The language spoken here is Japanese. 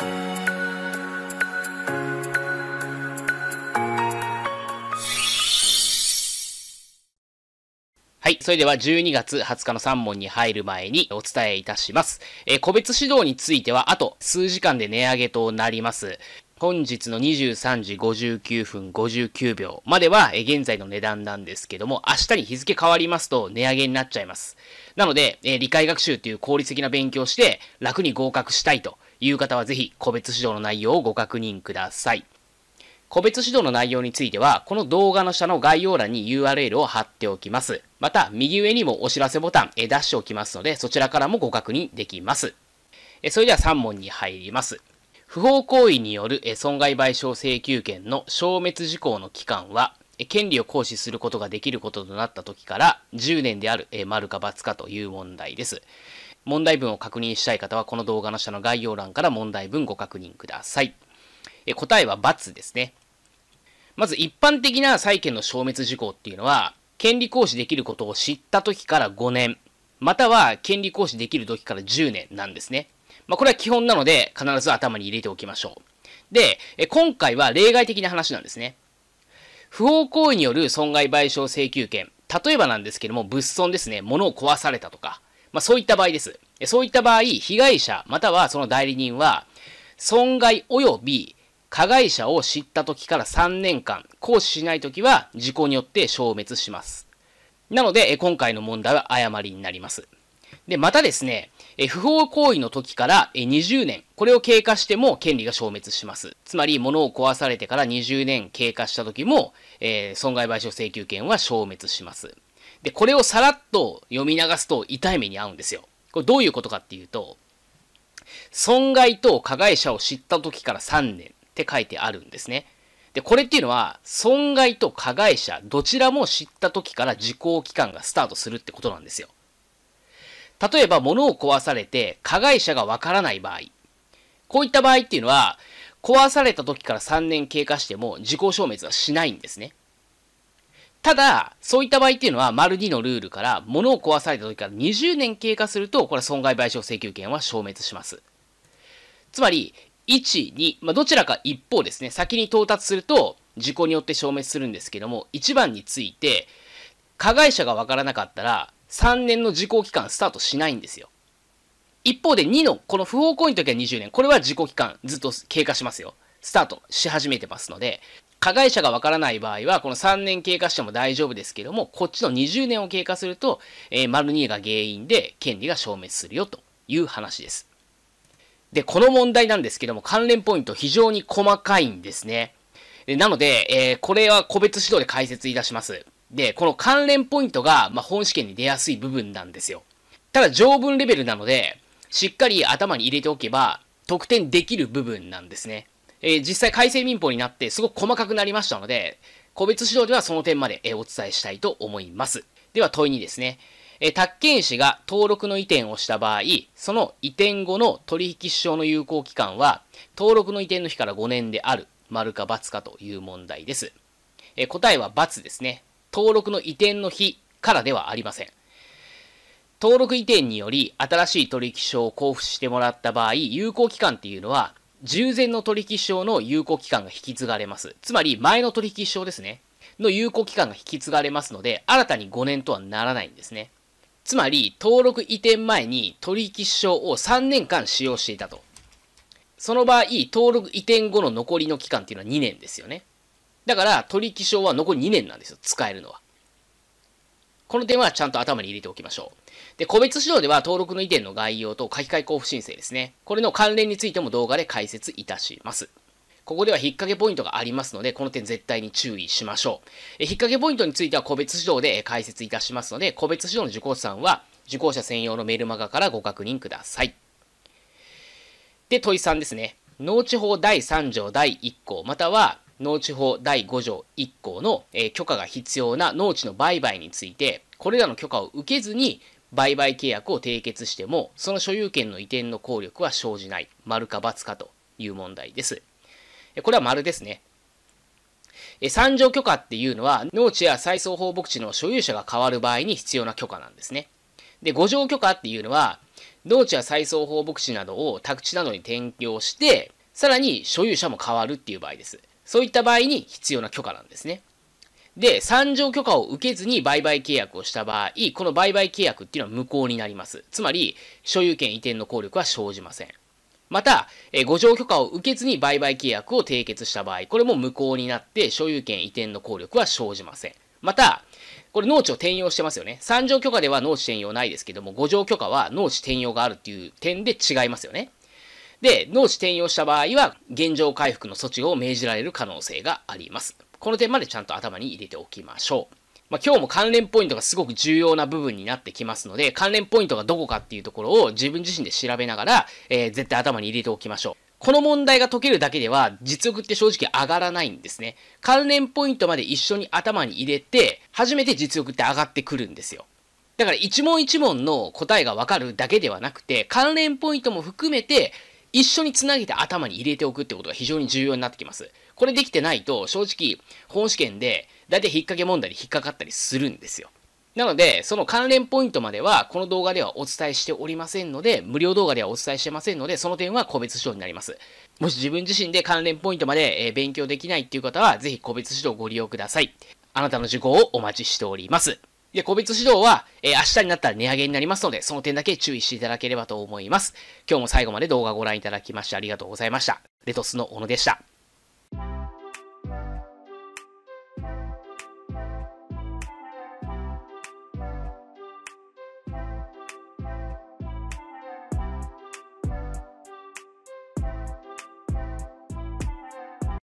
はい。それでは12月20日の3問に入る前にお伝えいたします。えー、個別指導については、あと数時間で値上げとなります。本日の23時59分59秒までは、現在の値段なんですけども、明日に日付変わりますと値上げになっちゃいます。なので、え理解学習という効率的な勉強をして、楽に合格したいという方はぜひ個別指導の内容をご確認ください。個別指導の内容については、この動画の下の概要欄に URL を貼っておきます。また、右上にもお知らせボタン、出しておきますので、そちらからもご確認できます。それでは3問に入ります。不法行為による損害賠償請求権の消滅事項の期間は、権利を行使することができることとなった時から10年である丸か×かという問題です。問題文を確認したい方は、この動画の下の概要欄から問題文ご確認ください。え答えは×ですね。まず一般的な債権の消滅事項っていうのは、権利行使できることを知った時から5年、または権利行使できる時から10年なんですね。まあ、これは基本なので、必ず頭に入れておきましょう。で、今回は例外的な話なんですね。不法行為による損害賠償請求権。例えばなんですけども、物損ですね。物を壊されたとか、まあ、そういった場合です。そういった場合、被害者またはその代理人は、損害及び加害者を知った時から3年間、行使しない時は事故によって消滅します。なので、今回の問題は誤りになります。で、またですね、不法行為の時から20年、これを経過しても権利が消滅します。つまり、物を壊されてから20年経過した時も、えー、損害賠償請求権は消滅します。で、これをさらっと読み流すと痛い目に遭うんですよ。これどういうことかっていうと、損害と加害者を知った時から3年って書いてあるんですね。で、これっていうのは、損害と加害者、どちらも知った時から時効期間がスタートするってことなんですよ。例えば、物を壊されて、加害者がわからない場合、こういった場合っていうのは、壊された時から3年経過しても、時効消滅はしないんですね。ただ、そういった場合っていうのは、丸2のルールから、物を壊された時から20年経過すると、これは損害賠償請求権は消滅します。つまり、1、2、まあ、どちらか一方ですね、先に到達すると、事故によって消滅するんですけども、1番について、加害者がわからなかったら、3年の時効期間スタートしないんですよ。一方で2の、この不法行為の時は20年、これは時効期間ずっと経過しますよ。スタートし始めてますので、加害者がわからない場合は、この3年経過しても大丈夫ですけども、こっちの20年を経過すると、えー、丸2が原因で権利が消滅するよという話です。で、この問題なんですけども、関連ポイント非常に細かいんですね。でなので、えー、これは個別指導で解説いたします。で、この関連ポイントが、まあ、本試験に出やすい部分なんですよ。ただ、条文レベルなので、しっかり頭に入れておけば、得点できる部分なんですね。えー、実際改正民法になってすごく細かくなりましたので、個別指導ではその点まで、えー、お伝えしたいと思います。では問いにですね、えー、宅建士が登録の移転をした場合、その移転後の取引証の有効期間は、登録の移転の日から5年である、丸か×かという問題です。えー、答えは×ですね。登録の移転の日からではありません。登録移転により新しい取引証を交付してもらった場合、有効期間っていうのは従前の取引証の有効期間が引き継がれます。つまり、前の取引証ですね。の有効期間が引き継がれますので、新たに5年とはならないんですね。つまり、登録移転前に取引証を3年間使用していたと。その場合、登録移転後の残りの期間っていうのは2年ですよね。だから、取引証は残り2年なんですよ、使えるのは。この点はちゃんと頭に入れておきましょう。で、個別指導では登録の移転の概要と書き換え交付申請ですね。これの関連についても動画で解説いたします。ここでは引っ掛けポイントがありますので、この点絶対に注意しましょう。え引っ掛けポイントについては個別指導で解説いたしますので、個別指導の受講者さんは受講者専用のメルマガからご確認ください。で、問い3ですね。農地法第3条第1項、または農地法第5条1項の、えー、許可が必要な農地の売買について、これらの許可を受けずに売買契約を締結しても、その所有権の移転の効力は生じない。丸か×かという問題です。これは丸ですね。3条許可っていうのは、農地や再送放牧地の所有者が変わる場合に必要な許可なんですね。で、五条許可っていうのは、農地や再送放牧地などを宅地などに転用して、さらに所有者も変わるっていう場合です。そういった場合に必要な許可なんですね。で、参上許可を受けずに売買契約をした場合、この売買契約っていうのは無効になります。つまり、所有権移転の効力は生じません。また、え誤条許可を受けずに売買契約を締結した場合、これも無効になって所有権移転の効力は生じません。また、これ農地を転用してますよね。3条許可では農地転用ないですけども、五条許可は農地転用があるっていう点で違いますよね。で、農地転用した場合は、現状回復の措置を命じられる可能性があります。この点までちゃんと頭に入れておきましょう。まあ、今日も関連ポイントがすごく重要な部分になってきますので、関連ポイントがどこかっていうところを自分自身で調べながら、えー、絶対頭に入れておきましょう。この問題が解けるだけでは実力って正直上がらないんですね。関連ポイントまで一緒に頭に入れて、初めて実力って上がってくるんですよ。だから一問一問の答えがわかるだけではなくて、関連ポイントも含めて一緒につなげて頭に入れておくってことが非常に重要になってきます。これできてないと、正直、本試験で、だいたい引っ掛け問題に引っかかったりするんですよ。なので、その関連ポイントまでは、この動画ではお伝えしておりませんので、無料動画ではお伝えしてませんので、その点は個別指導になります。もし自分自身で関連ポイントまで、え勉強できないっていう方は、ぜひ個別指導をご利用ください。あなたの受講をお待ちしております。で、個別指導は、えー、明日になったら値上げになりますので、その点だけ注意していただければと思います。今日も最後まで動画をご覧いただきましてありがとうございました。レトスの小野でした。